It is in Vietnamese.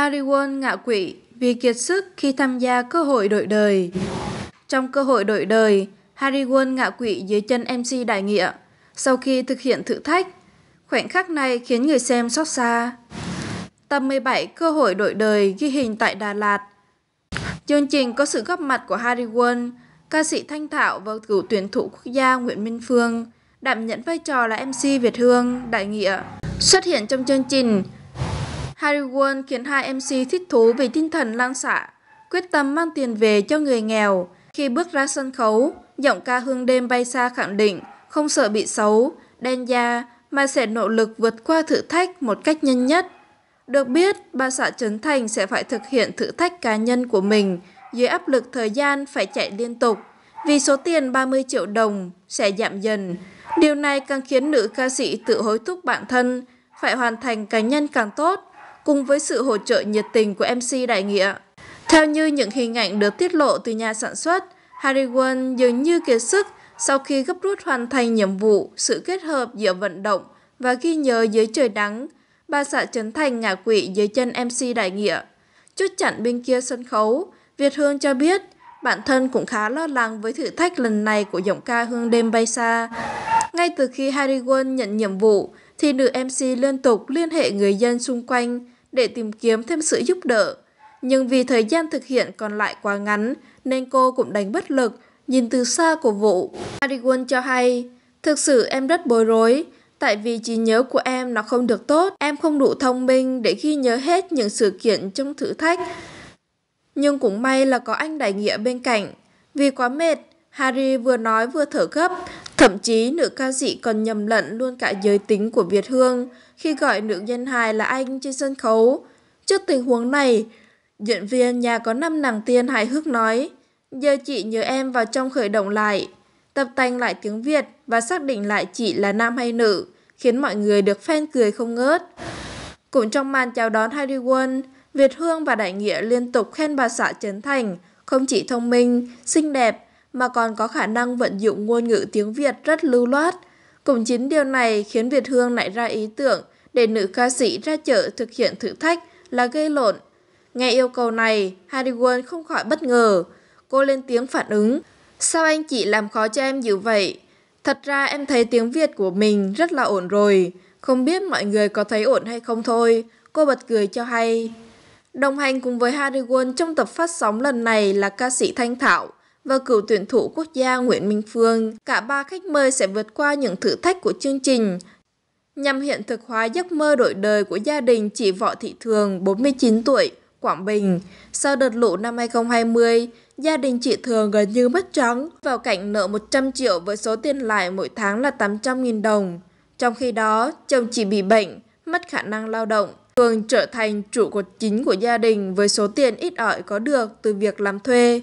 Harry Won ngạ quỵ vì kiệt sức khi tham gia cơ hội đội đời. Trong cơ hội đội đời, Harry Won ngạ quỵ dưới chân MC Đại Nghĩa sau khi thực hiện thử thách. Khoảnh khắc này khiến người xem xót xa. Tập 17 cơ hội đội đời ghi hình tại Đà Lạt. Chương trình có sự góp mặt của Harry Won, ca sĩ Thanh Thảo và cựu tuyển thủ quốc gia Nguyễn Minh Phương, đảm nhận vai trò là MC Việt Hương, Đại Nghĩa. Xuất hiện trong chương trình, Harry Won khiến hai MC thích thú vì tinh thần lan xả, quyết tâm mang tiền về cho người nghèo. Khi bước ra sân khấu, giọng ca hương đêm bay xa khẳng định không sợ bị xấu, đen da mà sẽ nỗ lực vượt qua thử thách một cách nhanh nhất. Được biết, bà xã Trấn Thành sẽ phải thực hiện thử thách cá nhân của mình dưới áp lực thời gian phải chạy liên tục vì số tiền 30 triệu đồng sẽ giảm dần. Điều này càng khiến nữ ca sĩ tự hối thúc bản thân phải hoàn thành cá nhân càng tốt cùng với sự hỗ trợ nhiệt tình của MC Đại Nghĩa. Theo như những hình ảnh được tiết lộ từ nhà sản xuất, Harry Won dường như kiệt sức sau khi gấp rút hoàn thành nhiệm vụ, sự kết hợp giữa vận động và ghi nhớ dưới trời nắng, ba xã chấn thành ngã quỵ dưới chân MC Đại Nghĩa. Chút chặn bên kia sân khấu, Việt Hương cho biết bản thân cũng khá lo lắng với thử thách lần này của giọng ca Hương Đêm Bay Xa. Ngay từ khi Harry Won nhận nhiệm vụ, thì nữ MC liên tục liên hệ người dân xung quanh để tìm kiếm thêm sự giúp đỡ. Nhưng vì thời gian thực hiện còn lại quá ngắn nên cô cũng đánh bất lực nhìn từ xa của vụ. Marigon cho hay, thực sự em rất bối rối, tại vì trí nhớ của em nó không được tốt, em không đủ thông minh để ghi nhớ hết những sự kiện trong thử thách. Nhưng cũng may là có anh đại nghĩa bên cạnh. Vì quá mệt, Harry vừa nói vừa thở gấp, Thậm chí nữ ca sĩ còn nhầm lẫn luôn cả giới tính của Việt Hương khi gọi nữ nhân hài là anh trên sân khấu. Trước tình huống này, diễn viên nhà có năm nàng tiên hài hước nói Giờ chị nhớ em vào trong khởi động lại, tập tành lại tiếng Việt và xác định lại chị là nam hay nữ, khiến mọi người được fan cười không ngớt. Cũng trong màn chào đón Harry Won, Việt Hương và Đại Nghĩa liên tục khen bà xã Trấn Thành, không chỉ thông minh, xinh đẹp mà còn có khả năng vận dụng ngôn ngữ tiếng Việt rất lưu loát. Cùng chính điều này khiến Việt Hương nảy ra ý tưởng để nữ ca sĩ ra chợ thực hiện thử thách là gây lộn. Nghe yêu cầu này, Harry Won không khỏi bất ngờ. Cô lên tiếng phản ứng. Sao anh chị làm khó cho em như vậy? Thật ra em thấy tiếng Việt của mình rất là ổn rồi. Không biết mọi người có thấy ổn hay không thôi. Cô bật cười cho hay. Đồng hành cùng với Harry Won trong tập phát sóng lần này là ca sĩ Thanh Thảo và cựu tuyển thủ quốc gia Nguyễn Minh Phương, cả ba khách mời sẽ vượt qua những thử thách của chương trình nhằm hiện thực hóa giấc mơ đổi đời của gia đình chị Võ Thị Thường, 49 tuổi, Quảng Bình. Sau đợt lũ năm 2020, gia đình chị Thường gần như mất trắng, vào cảnh nợ 100 triệu với số tiền lãi mỗi tháng là 800.000 đồng. Trong khi đó, chồng chị bị bệnh, mất khả năng lao động. Thường trở thành trụ cột chính của gia đình với số tiền ít ỏi có được từ việc làm thuê.